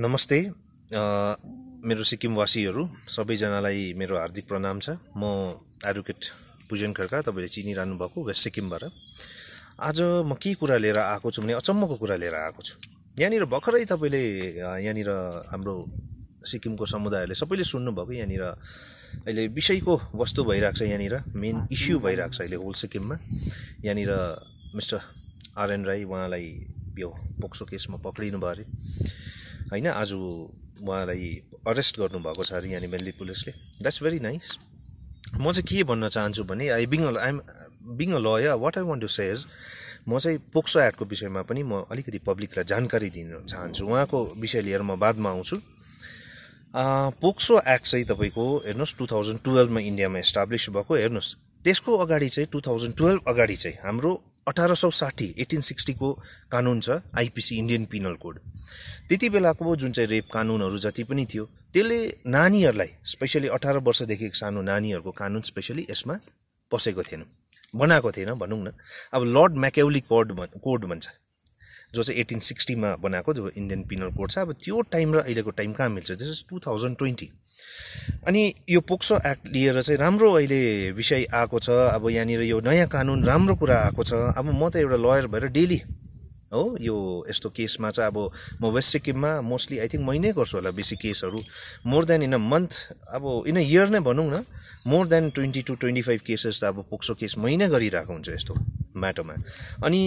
नमस्ते मेरो सिक्किमवासीहरू सबैजनालाई मेरो हार्दिक प्रणाम छ म एडभोकेट पुजन खड्का तपाईँले चिनिरहनु भएको वेस्ट सिक्किमबाट आज म के कुरा लिएर आएको छु भने अचम्मको कुरा लिएर आएको छु यहाँनिर भर्खरै तपाईँले यहाँनिर हाम्रो सिक्किमको समुदायहरूले सबैले सुन्नुभएको यहाँनिर अहिले विषयको वस्तु भइरहेको छ यहाँनिर मेन इस्यु भइरहेको छ अहिले होल सिक्किममा यहाँनिर मिस्टर आरएन राई उहाँलाई यो पोक्सो केसमा पक्रिनु भयो अरे होइन आज उहाँलाई अरेस्ट गर्नुभएको छ अरे यहाँनिर दिल्ली पुलिसले द्याट्स भेरी नाइस म चाहिँ के भन्न चाहन्छु भने I being I'm being a liar what I want to says म चाहिँ पोक्सो एक्टको विषयमा पनि म अलिकति पब्लिकलाई जानकारी दिन चाहन्छु उहाँको विषय लिएर म बादमा आउँछु पोक्सो एक्ट चाहिँ तपाईँको हेर्नुहोस् टु थाउजन्ड टुवेल्भमा इन्डियामा इस्टाब्लिस भएको हेर्नुहोस् त्यसको अगाडि चाहिँ टु थाउजन्ड टुवेल्भ अगाडि चाहिँ हाम्रो अठार सौ साठी एटिन सिक्सटीको कानुन छ आइपिसी इन्डियन पिनल कोड त्यति बेलाको जुन चाहिँ रेप कानुनहरू जति पनि थियो त्यसले नानीहरूलाई स्पेसली अठार वर्षदेखि सानो नानीहरूको कानुन स्पेसली यसमा पसेको थिएन बनाएको थिएन भनौँ न अब लर्ड म्याकेौली कोड भन् कोड भन्छ जो चाहिँ एटिन सिक्सटीमा बनाएको जो इन्डियन पिनल कोड छ अब त्यो टाइम र अहिलेको टाइम कहाँ मिल्छ this is two thousand twenty अनि यो पोक्सो एक्ट लिएर चाहिँ राम्रो अहिले विषय आएको छ अब यहाँनिर यो नयाँ कानुन राम्रो कुरा आएको छ अब म त एउटा लयर भएर डेली हो यो यस्तो केसमा चाहिँ अब म वेस्ट सिक्किममा मोस्टली आई थिङ्क मै नै गर्छु होला बेसी केसहरू more than in a month अब इन अ इयर नै भनौँ न more than twenty two twenty five cases त अब पोक्सो केस मै नै गरिरहेको हुन्छ यस्तो म्याटरमा अनि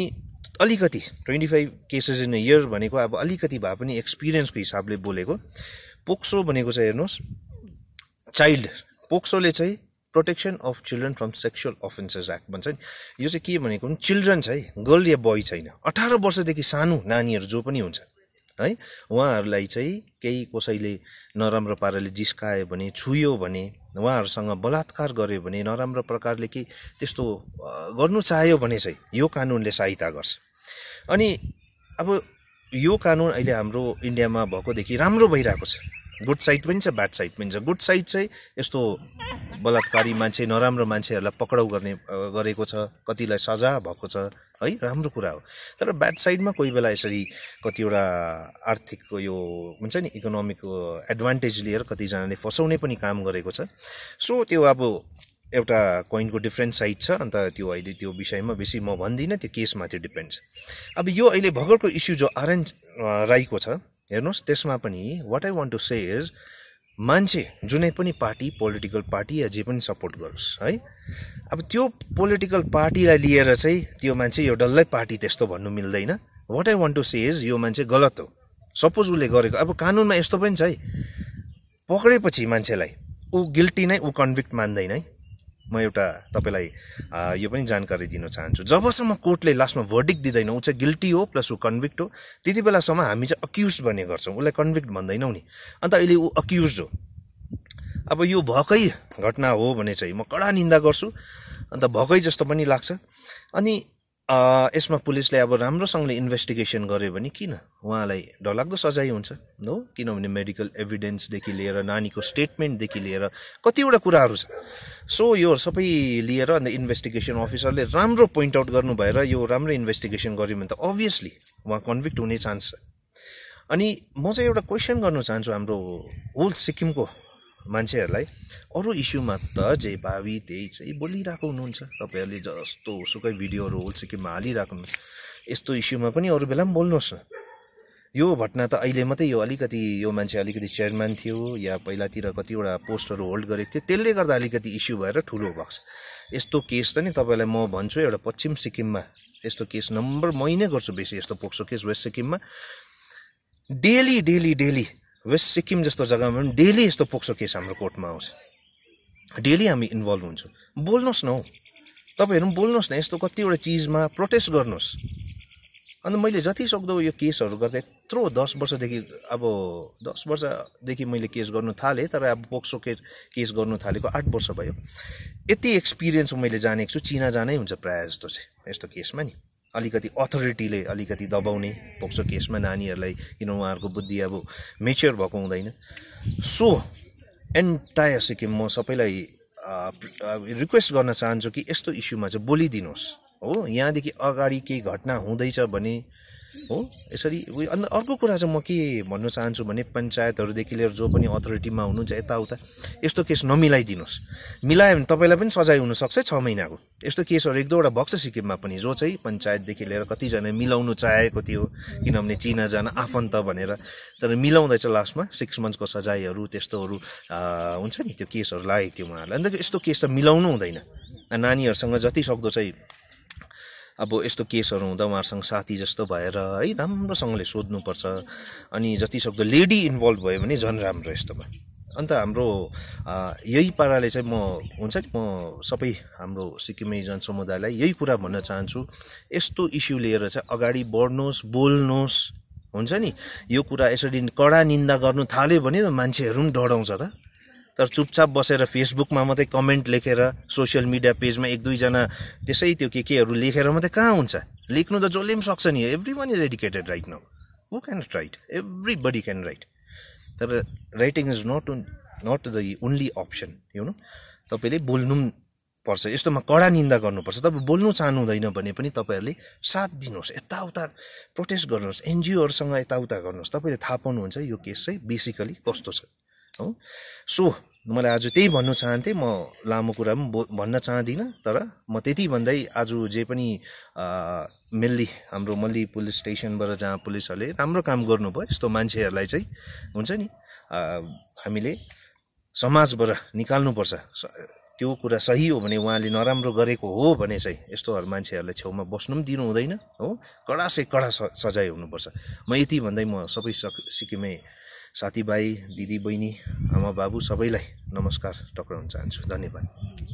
अलिकति twenty five cases in a year भनेको अब अलिकति भए पनि एक्सपिरियन्सको हिसाबले बोलेको पोक्सो भनेको चाहिँ हेर्नुहोस् चाइल्ड पोक्सोले चाहिँ protection of children from sexual offences act भन्छ नि यो चाहिँ के भनेको भने चिल्ड्रेन चाहिँ गर्ल या बोय छैन अठार वर्षदेखि सानो नानीहरू जो पनि हुन्छ है उहाँहरूलाई चाहिँ केही कसैले नराम्रो पाराले जिस्कायो भने छुयो भने उहाँहरूसँग बलात्कार गर्यो भने नराम्रो प्रकारले के त्यस्तो गर्नु चाह्यो भने चाहिँ यो कानुनले सहायता गर्छ अनि अब यो कानुन अहिले हाम्रो इन्डियामा भएकोदेखि राम्रो भइरहेको छ गुड साइड पनि छ ब्याड साइड पनि छ गुड साइड चाहिँ यस्तो बलात्कारी मान्छे नराम्रो मान्छेहरूलाई पक्राउ गर्ने गरेको छ कतिलाई सजा भएको छ है राम्रो कुरा हो तर ब्याड साइडमा कोही बेला यसरी कतिवटा आर्थिकको यो हुन्छ नि इकोनोमिक एडभान्टेज लिएर कतिजनाले फसाउने पनि काम गरेको छ सो त्यो अब एउटा कोइनको डिफ्रेन्ट साइड छ अन्त त्यो अहिले त्यो विषयमा बेसी म भन्दिनँ त्यो केसमा त्यो डिपेन्ड छ अब यो अहिले भगरको इस्यु जो आरएन राईको छ हेर्नुहोस् त्यसमा पनि what I want to say is मान्छे जुनै पनि पार्टी पोलिटिकल पार्टी या जे पनि सपोर्ट गरोस् है अब त्यो पोलिटिकल पार्टीलाई लिएर चाहिँ त्यो मान्छे यो डल्लै पार्टी त्यस्तो भन्नु मिल्दैन what I want to say is यो मान्छे गलत हो सपोज उसले गरेको अब कानुनमा यस्तो पनि छ है पक्रेपछि मान्छेलाई ऊ गिल्टी नै ऊ कन्भिक्ट मान्दैन है म एउटा तपाईँलाई यो पनि जानकारी दिन चाहन्छु जबसम्म कोर्टले लास्टमा भर्डिक दिँदैन ऊ चाहिँ गिल्टी हो प्लस ऊ कन्भिक्ट हो त्यति बेलासम्म हामी चाहिँ अक्युज बन्ने गर्छौँ उसलाई कन्भिक्ट भन्दैनौँ नि अन्त अहिले ऊ अक्युज हो अब यो भएकै घटना हो भने चाहिँ म कडा निन्दा गर्छु अन्त भएकै जस्तो पनि लाग्छ अनि यसमा पुलिसले अब राम्रोसँगले इन्भेस्टिगेसन गर्यो भने किन उहाँलाई डरलाग्दो सजाय हुन्छ हो किनभने मेडिकल एभिडेन्सदेखि लिएर नानीको स्टेटमेन्टदेखि लिएर कतिवटा कुराहरू छ सो यो सबै लिएर अन्त इन्भेस्टिगेसन अफिसरले राम्रो पोइन्ट आउट गर्नु भएर यो राम्रो इन्भेस्टिगेसन गर्यो भने त अभियसली उहाँ कन्भिक्ट हुने चान्स छ अनि म चाहिँ एउटा क्वेसन गर्न चाहन्छु हाम्रो होल सिक्किमको मान्छेहरूलाई अरू इस्युमा त जे भावी त्यही चाहिँ बोलिरहेको हुनुहुन्छ तपाईँहरूले जस्तो सुकै भिडियोहरू होल सिक्किममा हालिरहेको यस्तो इस्युमा पनि अरू बेला पनि बोल्नुहोस् न यो घटना त अहिले मात्रै यो अलिकति यो मान्छे अलिकति चेयरम्यान थियो या पहिलातिर कतिवटा पोस्टहरू होल्ड गरेको थियो त्यसले गर्दा अलिकति इस्यु भएर ठुलो भएको छ यस्तो केस त नि तपाईँलाई म भन्छु एउटा पश्चिम सिक्किममा यस्तो केस नम्बर मै नै गर्छु बेसी यस्तो पोक्सो केस वेस्ट सिक्किममा daily daily daily west Sikkim जस्तो जग्गामा पनि डेली यस्तो पोक्सो केस हाम्रो कोर्टमा आउँछ डेली हामी इन्भल्भ हुन्छौँ बोल्नुहोस् न हौ तपाईँहरू पनि बोल्नुहोस् न यस्तो कतिवटा चिजमा प्रोटेस्ट गर्नुहोस् अन्त मैले जति सक्दो यो केसहरू गर्दा यत्रो दस वर्षदेखि अब दस वर्षदेखि मैले केस गर्नु थालेँ तर अब पोक्सो केस केस गर्नु थालेको आठ वर्ष भयो यति एक्सपिरियन्स मैले जानेको छु चिना जानै हुन्छ प्रायः जस्तो चाहिँ यस्तो केसमा नि अलिकति अथोरिटीले अलिकति दबाउने पोक्सो केसमा नानीहरूलाई किन उहाँहरूको बुद्धि अब मेच्योर भएको हुँदैन सो एन्टायर सिक्किम म सबैलाई रिक्वेस्ट गर्न चाहन्छु कि यस्तो इस्युमा चाहिँ बोलिदिनुहोस् हो यहाँदेखि अगाडि केही घटना हुँदैछ भने हो यसरी अन्त अर्को कुरा चाहिँ म के भन्न चाहन्छु भने पञ्चायतहरूदेखि लिएर जो पनि अथोरिटीमा हुनुहुन्छ यताउता यस्तो केस नमिलाइदिनुहोस् मिलायो भने तपाईँलाई पनि सजाय हुनसक्छ छ महिनाको यस्तो केसहरू एक दुईवटा भएको छ सिक्किममा पनि जो चाहिँ पञ्चायतदेखि लिएर कतिजना मिलाउनु चाहेको थियो किनभने चिनाजना आफन्त भनेर तर मिलाउँदैछ लास्टमा सिक्स मन्थको सजायहरू त्यस्तोहरू हुन्छ नि त्यो केसहरू लागेको थियो उहाँहरूलाई अन्त यस्तो केस त मिलाउनु हुँदैन नानीहरूसँग जति सक्दो चाहिँ अब यस्तो केसहरू हुँदा उहाँहरूसँग साथी जस्तो भएर है राम्रोसँगले सोध्नुपर्छ अनि जतिसक्दो लेडी इन्भल्भ भयो भने झन् राम्रो यस्तोमा अन्त हाम्रो यही पाराले चाहिँ म हुन्छ नि म सबै हाम्रो सिक्किमे जनसमुदायलाई यही कुरा भन्न चाहन्छु यस्तो इस्यु लिएर चाहिँ अगाडि बढ्नुहोस् बोल्नुहोस् हुन्छ नि यो कुरा यसरी कडा निन्दा गर्नु थाल्यो भने मान्छेहरू पनि डढाउँछ त तर चुपचाप बसेर फेसबुकमा मात्रै कमेन्ट लेखेर सोसियल मिडिया पेजमा एक दुईजना त्यसै त्यो के केहरू लेखेर मात्रै कहाँ हुन्छ लेख्नु त जसले पनि सक्छ नि everyone is addicted right now who can write everybody can write तर writing is not not the only option you know तपाईँले बोल्नु पनि पर्छ यस्तोमा कडा निन्दा गर्नुपर्छ तपाईँ बोल्नु चाहनुहुँदैन भने पनि तपाईँहरूले साथ दिनुहोस् यताउता प्रोटेस्ट गर्नुहोस् एनजिओहरूसँग यताउता गर्नुहोस् तपाईँले थाहा पाउनुहुन्छ यो केस चाहिँ बेसिकली कस्तो छ हो सो मलाई आज त्यही भन्नु चाहन्थेँ म लामो कुरा पनि बो भन्न चाहदिनँ तर म त्यति भन्दै आज जे पनि मेल्ली हाम्रो मल्ली पुलिस स्टेसनबाट जहाँ पुलिसहरूले राम्रो काम गर्नुभयो यस्तो मान्छेहरूलाई चाहिँ हुन्छ नि हामीले समाजबाट निकाल्नुपर्छ त्यो कुरा सही हो भने उहाँले नराम्रो गरेको हो भने चाहिँ यस्तोहरू मान्छेहरूलाई छेउमा बस्नु पनि दिनु हुँदैन हो कडा से कडा स सजाय हुनुपर्छ म यति भन्दै म सबै सक सिक्किमै साथीभाइ दिदीबहिनी आमा बाबु सबैलाई नमस्कार टक्राउन चाहन्छु धन्यवाद